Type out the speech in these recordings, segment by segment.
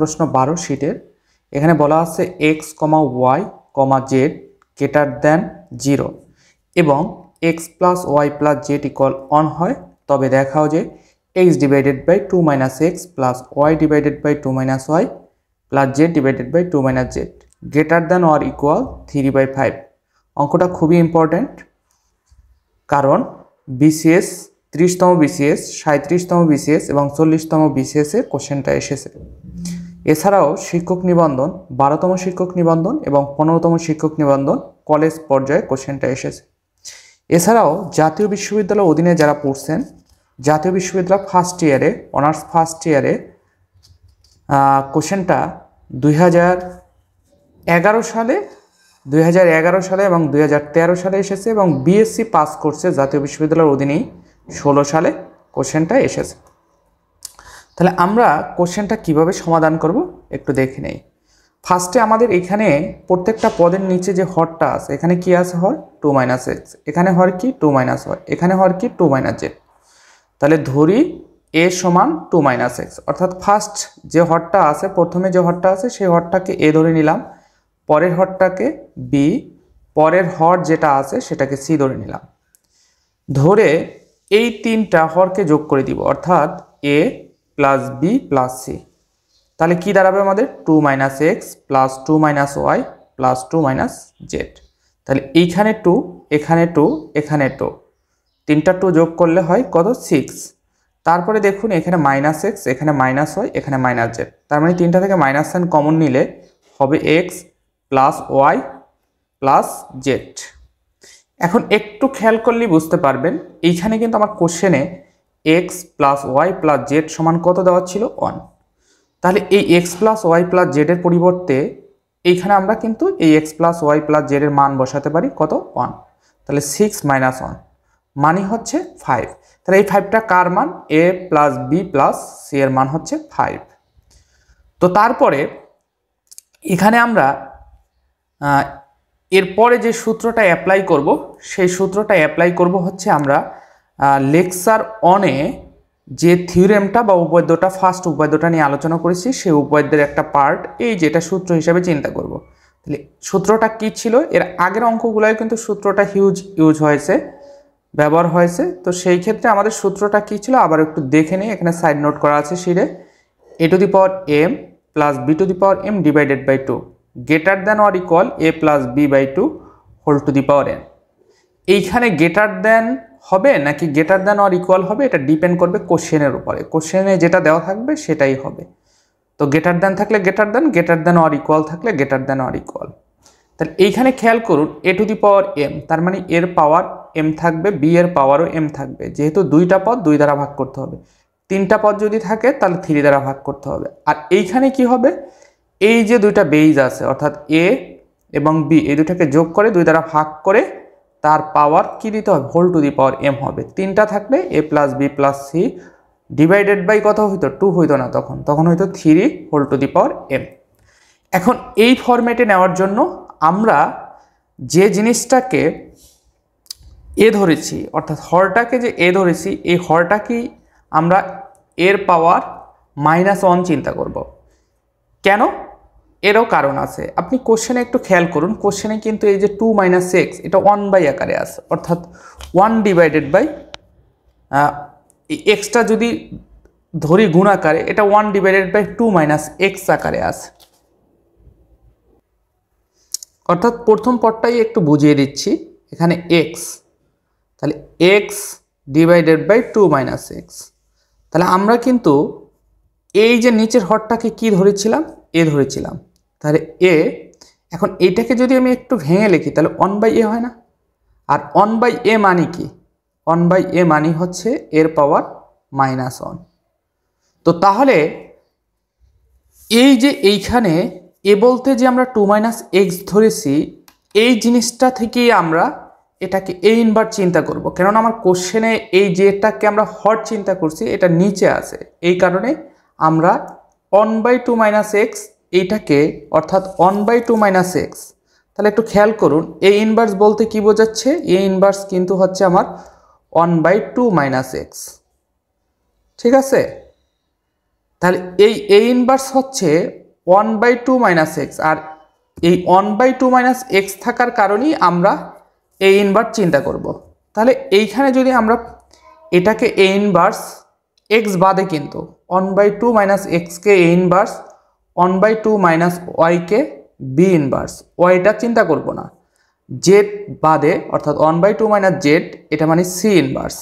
প্রশ্ন বারো শীটের এখানে বলা আছে X comma Y comma Z greater than zero এবং X plus Y plus Z equal one হয় তবে দেখাও যে X divided by two minus X plus Y divided by two minus Y plus Z divided by two minus Z greater than or equal three by five অঙ্কটা খুবই important কারণ BCS ত্রিশতম BCS সাঁত্রিশতম BCS এবং চল্লিশতম বিসিএসের কোশ্চেনটা এসেছে এছাড়াও শিক্ষক নিবন্ধন বারোতম শিক্ষক নিবন্ধন এবং পনেরোতম শিক্ষক নিবন্ধন কলেজ পর্যায়ে কোশ্চেনটা এসেছে এছাড়াও জাতীয় বিশ্ববিদ্যালয় অধীনে যারা পড়ছেন জাতীয় বিশ্ববিদ্যালয় ফার্স্ট ইয়ারে অনার্স ফার্স্ট ইয়ারে কোশ্চেনটা দুই সালে দুই সালে এবং দুই সালে এসেছে এবং বিএসসি পাস করছে জাতীয় বিশ্ববিদ্যালয়ের অধীনেই ষোলো সালে কোশ্চেনটা এসেছে তাহলে আমরা কোশ্চেনটা কিভাবে সমাধান করব একটু দেখে নেই ফার্স্টে আমাদের এখানে প্রত্যেকটা পদের নিচে যে হরটা আছে এখানে কি আছে হর টু মাইনাস এক্স এখানে হর কি টু মাইনাস হর এখানে হর কি টু মাইনাস জেড তাহলে ধরি এ সমান টু মাইনাস এক্স অর্থাৎ ফার্স্ট যে হরটা আছে প্রথমে যে হরটা আছে সেই হরটাকে এ ধরে নিলাম পরের হরটাকে বি পরের হর যেটা আছে সেটাকে সি ধরে নিলাম ধরে এই তিনটা হরকে যোগ করে দিব অর্থাৎ A plus B plus C তাহলে কী দাঁড়াবে আমাদের two minus X plus two minus Y plus two minus Z তাহলে এইখানে টু এখানে টু এখানে টু তিনটা টু যোগ করলে হয় কত সিক্স তারপরে দেখুন এখানে মাইনাস এক্স এখানে মাইনাস ওয়াই এখানে মাইনাস জেড তার মানে তিনটা থেকে মাইনাস সাইন কমন নিলে হবে X plus Y plus Z এখন একটু খেয়াল করলেই বুঝতে পারবেন এইখানে কিন্তু আমার কোশ্চেনে X plus Y plus Z সমান কত দেওয়া ছিল ওয়ান তাহলে এই এক্স প্লাস ওয়াই প্লাস জেডের পরিবর্তে এইখানে আমরা কিন্তু এই এক্স প্লাস ওয়াই প্লাস জেডের মান বসাতে পারি কত ওয়ান তাহলে সিক্স মাইনাস ওয়ান মানি হচ্ছে ফাইভ তাহলে এই ফাইভটা কার মান A plus B plus C এর মান হচ্ছে ফাইভ তো তারপরে এখানে আমরা এরপরে যে সূত্রটা অ্যাপ্লাই করব সেই সূত্রটা অ্যাপ্লাই করব হচ্ছে আমরা লেকচার অনে যে থিওরেমটা বা উপাদ্যটা ফার্স্ট উপাদ্যটা নিয়ে আলোচনা করেছি সেই উপাদ্যের একটা পার্ট এই যেটা সূত্র হিসাবে চিন্তা করব। তাহলে সূত্রটা কী ছিল এর আগের অঙ্কগুলোয় কিন্তু সূত্রটা হিউজ ইউজ হয়েছে ব্যবহার হয়েছে তো সেই ক্ষেত্রে আমাদের সূত্রটা কী ছিল আবার একটু দেখে নিই এখানে সাইড নোট করা আছে সিরে A to the power M plus B to the power M divided by two greater than or equal A plus B by two whole to the power M এইখানে গ্রেটার দ্যান হবে নাকি গেটার than or equal হবে এটা depend করবে কোশ্চেনের উপরে কোশ্চেনে যেটা দেওয়া থাকবে সেটাই হবে তো গেটার দ্যান থাকলে greater than greater than or equal থাকলে গেটার দ্যান অর ইকুয়াল তাহলে এইখানে খেয়াল করুন এ টু দি পাওয়ার এম তার মানে এর পাওয়ার এম থাকবে বি এর পাওয়ারও এম থাকবে যেহেতু দুইটা পদ দুই দ্বারা ভাগ করতে হবে তিনটা পদ যদি থাকে তাহলে থ্রি দ্বারা ভাগ করতে হবে আর এইখানে কি হবে এই যে দুইটা বেইজ আছে অর্থাৎ এ এবং বি এই দুটাকে যোগ করে দুই দ্বারা ভাগ করে তার পাওয়ার কি দিতে হবে whole to the power M হবে তিনটা থাকবে A plus B plus C divided by কত হইতো টু হইতো না তখন তখন হইতো three whole to the power M এখন এই ফরম্যাটে নেওয়ার জন্য আমরা যে জিনিসটাকে এ ধরেছি অর্থাৎ হরটাকে যে এ ধরেছি এই হরটাকেই আমরা এর পাওয়ার মাইনাস ওয়ান চিন্তা করব কেন এরও কারণ আছে আপনি কোশ্চেনে একটু খেয়াল করুন কোশ্চেনে কিন্তু এই যে টু মাইনাস এক্স এটা ওয়ান বাই আকারে আছে অর্থাৎ ওয়ান ডিভাইডেড বাই এক্সটা যদি ধরি গুণ আকারে এটা one divided by two minus X আকারে আছে অর্থাৎ প্রথম পটটাই একটু বুঝিয়ে দিচ্ছি এখানে এক্স তাহলে X divided by two minus X তাহলে আমরা কিন্তু এই যে নিচের হরটাকে কি ধরেছিলাম এ ধরেছিলাম তাহলে এ এখন এইটাকে যদি আমি একটু ভেঙে লিখি তাহলে ওয়ান বাই এ হয় না আর ওয়ান বাই এ মানে কি ওয়ান বাই এ মানে হচ্ছে এর পাওয়ার মাইনাস ওয়ান তো তাহলে এই যে এইখানে এ বলতে যে আমরা টু মাইনাস এক্স ধরেছি এই জিনিসটা থেকেই আমরা এটাকে এ ইনভার চিন্তা করব কেননা আমার কোশ্চেনে এই যেটাকে আমরা হট চিন্তা করছি এটা নিচে আছে এই কারণে আমরা one by two minus X এইটাকে অর্থাৎ one by two minus X তাহলে একটু খেয়াল করুন এই ইনভার্স বলতে কি বোঝাচ্ছে এ ইনভার্স কিন্তু হচ্ছে আমার one by two minus X ঠিক আছে তাহলে এই এ ইনভার্স হচ্ছে one by two minus X আর এই one by two minus X থাকার কারণেই আমরা এই ইনভার্স চিন্তা করব। তাহলে এইখানে যদি আমরা এটাকে এ ইনভার্স এক্স বাদে কিন্তু ওয়ান বাই টু মাইনাস এক্সকে এই inverse one by two minus ওয়াইকে বি ইনভার্স ওয়াইটা চিন্তা করব না জেড বাদে অর্থাৎ one by two minus Z এটা মানে সি ইনভার্স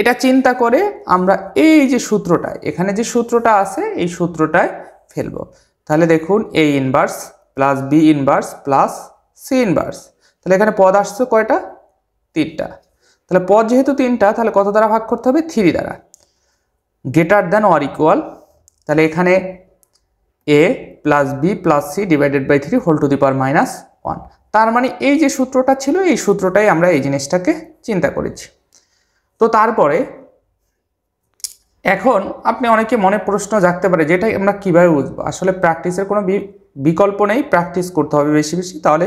এটা চিন্তা করে আমরা এই যে সূত্রটা এখানে যে সূত্রটা আছে এই সূত্রটায় ফেলব তাহলে দেখুন A inverse plus B inverse plus C inverse তাহলে এখানে পদ আসছে কয়টা তিনটা তাহলে পদ যেহেতু তিনটা তাহলে কত দ্বারা ভাগ করতে হবে থ্রি দ্বারা গ্রেটার দ্যান অর ইকুয়াল তাহলে এখানে A plus B plus C divided by three whole to the power minus one তার মানে এই যে সূত্রটা ছিল এই সূত্রটাই আমরা এই জিনিসটাকে চিন্তা করেছি তো তারপরে এখন আপনি অনেকে মনে প্রশ্ন জাগতে পারে যেটাই আমরা কীভাবে বুঝবো আসলে প্র্যাকটিসের কোনো বিকল্প নেই প্র্যাকটিস করতে হবে বেশি বেশি তাহলে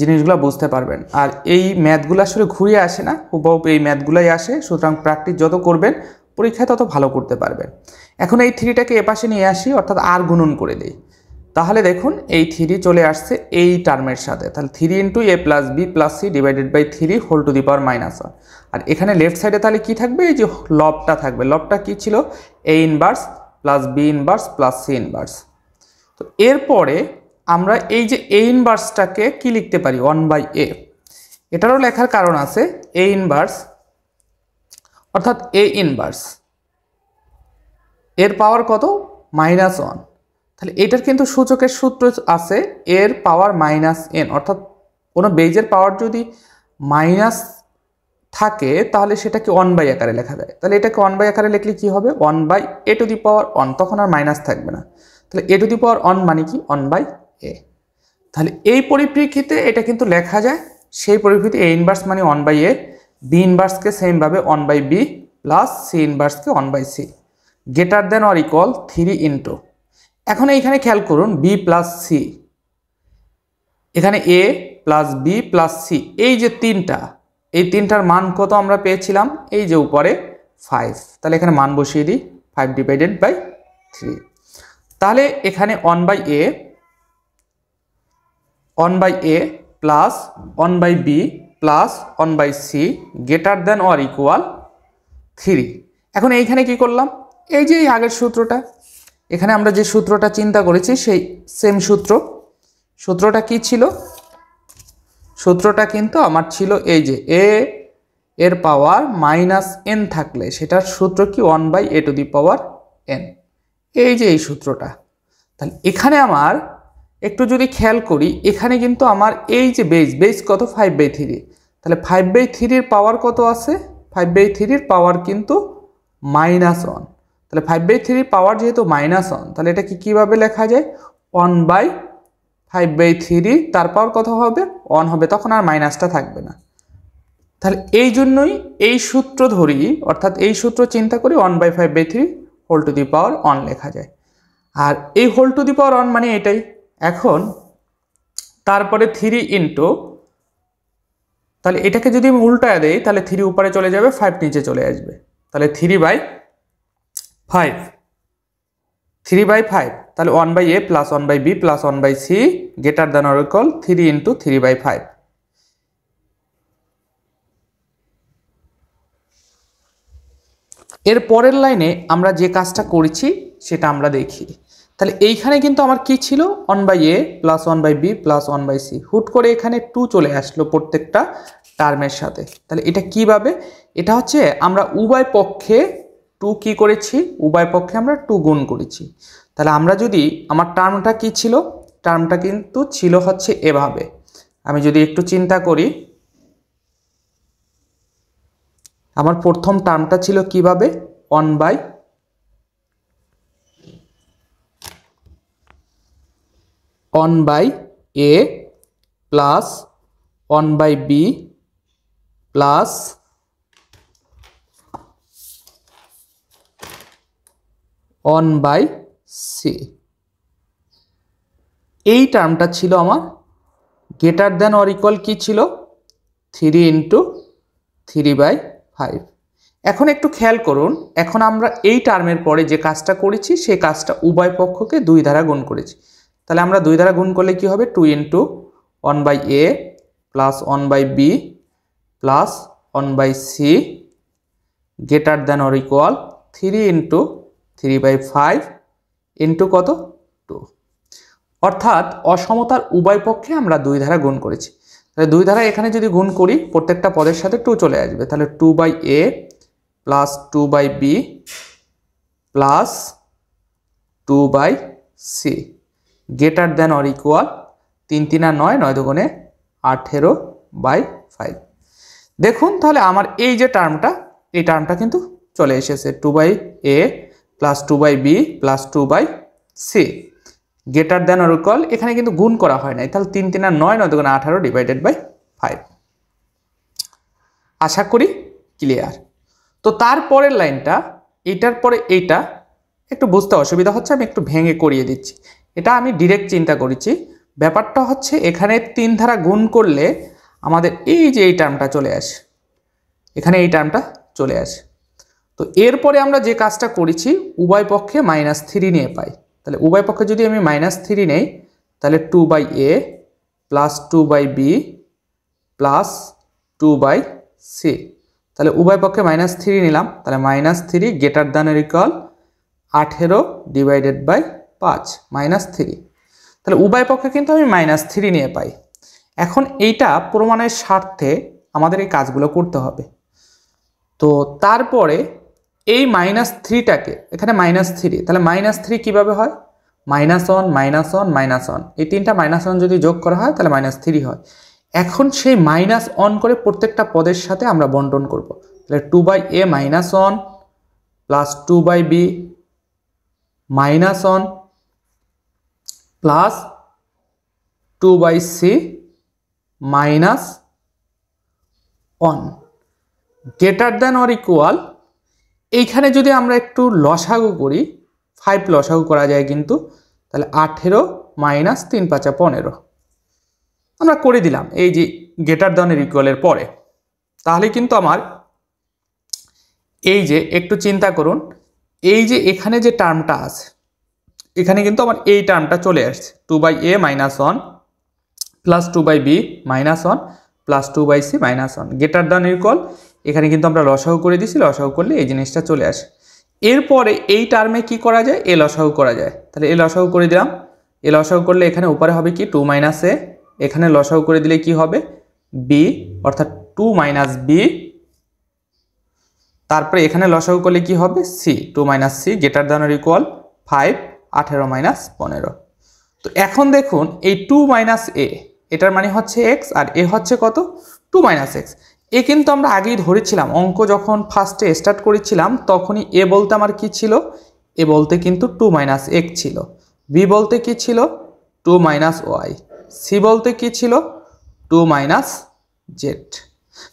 জিনিসগুলো বুঝতে পারবেন আর এই ম্যাথগুলো আসলে ঘুরে আসে না হুবহু এই ম্যাথগুলোই আসে সুতরাং প্র্যাকটিস যত করবেন পরীক্ষায় তত ভালো করতে পারবেন এখন এই থ্রিটাকে এপাশে নিয়ে আসি অর্থাৎ আর গুণন করে দিই তাহলে দেখুন এই থ্রি চলে আসছে এই টার্মের সাথে তাহলে three into A plus B plus C divided by three whole to the power minus one আর এখানে লেফট সাইডে তাহলে কি থাকবে এই যে লবটা থাকবে লবটা কি ছিল A inverse plus B inverse plus C inverse তো এরপরে আমরা এই যে এ ইনভার্সটাকে কি লিখতে পারি ওয়ান বাই এ এটারও লেখার কারণ আছে এ ইনভার্স অর্থাৎ এ ইনভার্স এর পাওয়ার কত মাইনাস ওয়ান তাহলে এটার কিন্তু সূচকের সূত্র আছে এর পাওয়ার মাইনাস এন অর্থাৎ কোনো বেজের পাওয়ার যদি মাইনাস থাকে তাহলে সেটাকে ওয়ান বাই আকারে লেখা যায় তাহলে এটাকে ওয়ান বাই আকারে লিখলে কী হবে one by A to the power one তখন আর মাইনাস থাকবে না তাহলে এ টু দি পাওয়ার ওয়ান মানে কি ওয়ান বাই এ তাহলে এই পরিপ্রেক্ষিতে এটা কিন্তু লেখা যায় সেই পরিপ্রেক্ষিতে এ ইনভার্স মানে ওয়ান বাই এ বি ইনভার্সকে সেমভাবে one by B plus C ইনভার্সকে one by C greater than or equal three into এখন এইখানে খেয়াল করুন বি প্লাস সি এখানে A plus B plus C এই যে তিনটা এই তিনটার মান কত আমরা পেয়েছিলাম এই যে উপরে ফাইভ তাহলে এখানে মান বসিয়ে দিই ফাইভ ডিভাইডেড বাই থ্রি তাহলে এখানে one by A one by A plus one by B plus one by C greater than or equal three এখন এইখানে কি করলাম এই যে আগের সূত্রটা এখানে আমরা যে সূত্রটা চিন্তা করেছি সেই সেম সূত্র সূত্রটা কি ছিল সূত্রটা কিন্তু আমার ছিল এই যে এ এর পাওয়ার মাইনাস এন থাকলে সেটার সূত্র কি one by A to the power N এই যে এই সূত্রটা তাহলে এখানে আমার একটু যদি খেয়াল করি এখানে কিন্তু আমার এই যে বেস বেস কত ফাইভ বাই থ্রি তাহলে ফাইভ বাই থ্রির পাওয়ার কত আছে ফাইভ বাই থ্রির পাওয়ার কিন্তু মাইনাস ওয়ান তাহলে ফাইভ বাই থ্রির পাওয়ার যেহেতু মাইনাস ওয়ান তাহলে এটা কি কীভাবে লেখা যায় one by five by three তার পাওয়ার কত হবে ওয়ান হবে তখন আর মাইনাসটা থাকবে না তাহলে এই জন্যই এই সূত্র ধরি অর্থাৎ এই সূত্র চিন্তা করি one by five by three whole to the power one লেখা যায় আর এই whole to the power one মানে এটাই এখন তারপরে থ্রি ইন্টু তাহলে এটাকে যদি আমি উল্টায় দেই তাহলে থ্রি উপরে চলে যাবে ফাইভ নিচে চলে আসবে তাহলে three by five three by five তাহলে one by A plus one by B plus one by C greater than or equal three into three by five এর পরের লাইনে আমরা যে কাজটা করেছি সেটা আমরা দেখি তাহলে এইখানে কিন্তু আমার কি ছিল one by A plus one by B plus one by C হুট করে এখানে টু চলে আসলো প্রত্যেকটা টার্মের সাথে তাহলে এটা কীভাবে এটা হচ্ছে আমরা উভয় পক্ষে টু কি করেছি উভয় পক্ষে আমরা টু গুণ করেছি তাহলে আমরা যদি আমার টার্মটা কি ছিল টার্মটা কিন্তু ছিল হচ্ছে এভাবে আমি যদি একটু চিন্তা করি আমার প্রথম টার্মটা ছিল কিভাবে one by one by A plus one by B plus one by C এই টার্মটা ছিল আমার গেটার দেন অর ইকুয়াল কী ছিল three into three by five এখন একটু খেয়াল করুন এখন আমরা এই টার্মের পরে যে কাজটা করেছি সেই কাজটা উভয় পক্ষকে দুই দ্বারা গুণ করেছি তাহলে আমরা দুই দ্বারা গুণ করলে কি হবে two into one by A plus one by B plus one by C greater than or equal three into three by five into কত টু অর্থাৎ অসমতার উভয় পক্ষে আমরা দুই ধারা গুণ করেছি তাহলে দুই ধারা এখানে যদি গুণ করি প্রত্যেকটা পদের সাথে টু চলে আসবে তাহলে two by A plus two by B plus two by C greater than or equal তিন তিন আর নয় নয় দোকানে আঠেরো বাই ফাইভ দেখুন তাহলে আমার এই যে টার্মটা এই টার্মটা কিন্তু চলে এসেছে two by A plus two by B plus two by C greater than or equal এখানে কিন্তু গুণ করা হয় নাই তাহলে তিন তিন আর নয় নয় দোকানে আঠারো ডিভাইডেড বাই ফাইভ আশা করি ক্লিয়ার তো তারপরের লাইনটা এটার পরে এইটা একটু বুঝতে অসুবিধা হচ্ছে আমি একটু ভেঙে করিয়ে দিচ্ছি এটা আমি ডিরেক্ট চিন্তা করেছি ব্যাপারটা হচ্ছে এখানে তিন ধারা গুণ করলে আমাদের এই যে এই টার্মটা চলে আসে এখানে এই টার্মটা চলে আসে তো এরপরে আমরা যে কাজটা করেছি উভয় পক্ষে মাইনাস থ্রি নিয়ে পাই তাহলে উভয় পক্ষে যদি আমি মাইনাস থ্রি নেই তাহলে two by A plus two by B plus two by C তাহলে উভয় পক্ষে মাইনাস থ্রি নিলাম তাহলে minus three greater than equal আঠেরো ডিভাইডেড বাই পাঁচ মাইনাস থ্রি তাহলে উভয় পক্ষে কিন্তু আমি মাইনাস থ্রি নিয়ে পাই এখন এইটা প্রমাণের স্বার্থে আমাদের এই কাজগুলো করতে হবে তো তারপরে এই মাইনাস থ্রিটাকে এখানে মাইনাস থ্রি তাহলে মাইনাস থ্রি কীভাবে হয় minus one minus one minus one এই তিনটা মাইনাস ওয়ান যদি যোগ করা হয় তাহলে মাইনাস থ্রি হয় এখন সেই মাইনাস অন করে প্রত্যেকটা পদের সাথে আমরা বন্টন করব তাহলে two by A minus one plus two by B minus one plus two by C minus one greater than or equal এইখানে যদি আমরা একটু লসাগু করি ফাইভ লসাগু করা যায় কিন্তু তাহলে আঠেরো মাইনাস তিন পাঁচা পনেরো আমরা করে দিলাম এই যে গ্রেটার দ্যানের ইকুয়ালের পরে তাহলে কিন্তু আমার এই যে একটু চিন্তা করুন এই যে এখানে যে টার্মটা আছে এখানে কিন্তু আমার এই টার্মটা চলে আসছে two by A minus one plus two by B minus one plus two by C minus one greater than কল এখানে কিন্তু আমরা লসাও করে দিছি লসাহ করলে এই জিনিসটা চলে আসে এরপরে এই টার্মে কি করা যায় এ লসাও করা যায় তাহলে এ লসাও করে দিলাম এ লসাও করলে এখানে উপরে হবে কি টু মাইনাস এ এখানে লসাও করে দিলে কি হবে বি অর্থাৎ টু মাইনাস বি তারপরে এখানে লসাহ করলে কি হবে C two minus C greater than equal five আঠেরো মাইনাস পনেরো তো এখন দেখুন এই টু মাইনাস এ এটার মানে হচ্ছে এক্স আর এ হচ্ছে কত টু মাইনাস এক্স এ কিন্তু আমরা আগেই ধরেছিলাম অঙ্ক যখন ফার্স্টে স্টার্ট করেছিলাম তখনই এ বলতে আমার কি ছিল এ বলতে কিন্তু টু মাইনাস এক্স ছিল বি বলতে কি ছিল টু মাইনাস ওয়াই সি বলতে কি ছিল টু মাইনাস জেড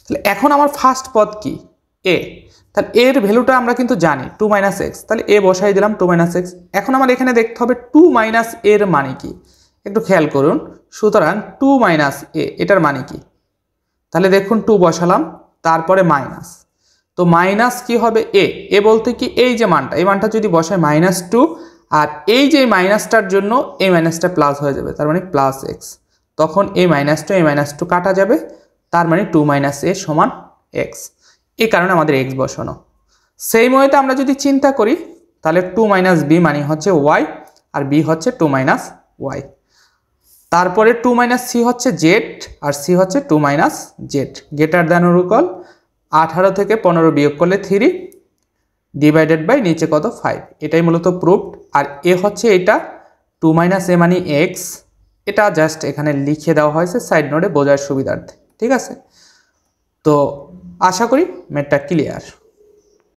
তাহলে এখন আমার ফার্স্ট পদ কি এ তাহলে এর ভ্যালুটা আমরা কিন্তু জানি টু মাইনাস এক্স তাহলে এ বসাই দিলাম টু মাইনাস এক্স এখন আমার এখানে দেখতে হবে টু মাইনাস এর মানে কি একটু খেয়াল করুন সুতরাং টু মাইনাস এ এটার মানে কি তাহলে দেখুন টু বসালাম তারপরে মাইনাস তো মাইনাস কি হবে এ এ বলতে কি এই যে মানটা এই মানটা যদি বসায় মাইনাস টু আর এই যে মাইনাসটার জন্য এই মাইনাসটা প্লাস হয়ে যাবে তার মানে প্লাস এক্স তখন এই মাইনাস টু এই মাইনাস টু কাটা যাবে তার মানে টু মাইনাস এ সমান এক্স এই কারণে আমাদের এক্স বসানো সেই ময়েতে আমরা যদি চিন্তা করি তাহলে টু মাইনাস বি মানে হচ্ছে ওয়াই আর বি হচ্ছে টু মাইনাস ওয়াই তারপরে টু মাইনাস সি হচ্ছে জেড আর সি হচ্ছে two minus Z greater than রুকল আঠারো থেকে পনেরো বিয়োগ করলে থ্রি ডিভাইডেড বাই নিচে কত ফাইভ এটাই মূলত প্রুফড আর এ হচ্ছে এটা টু মাইনাস এ মানে এক্স এটা জাস্ট এখানে লিখে দেওয়া হয়েছে সাইড নোটে বোঝার সুবিধার্থে ঠিক আছে তো আশা করি ম্যাটটা ক্লিয়ার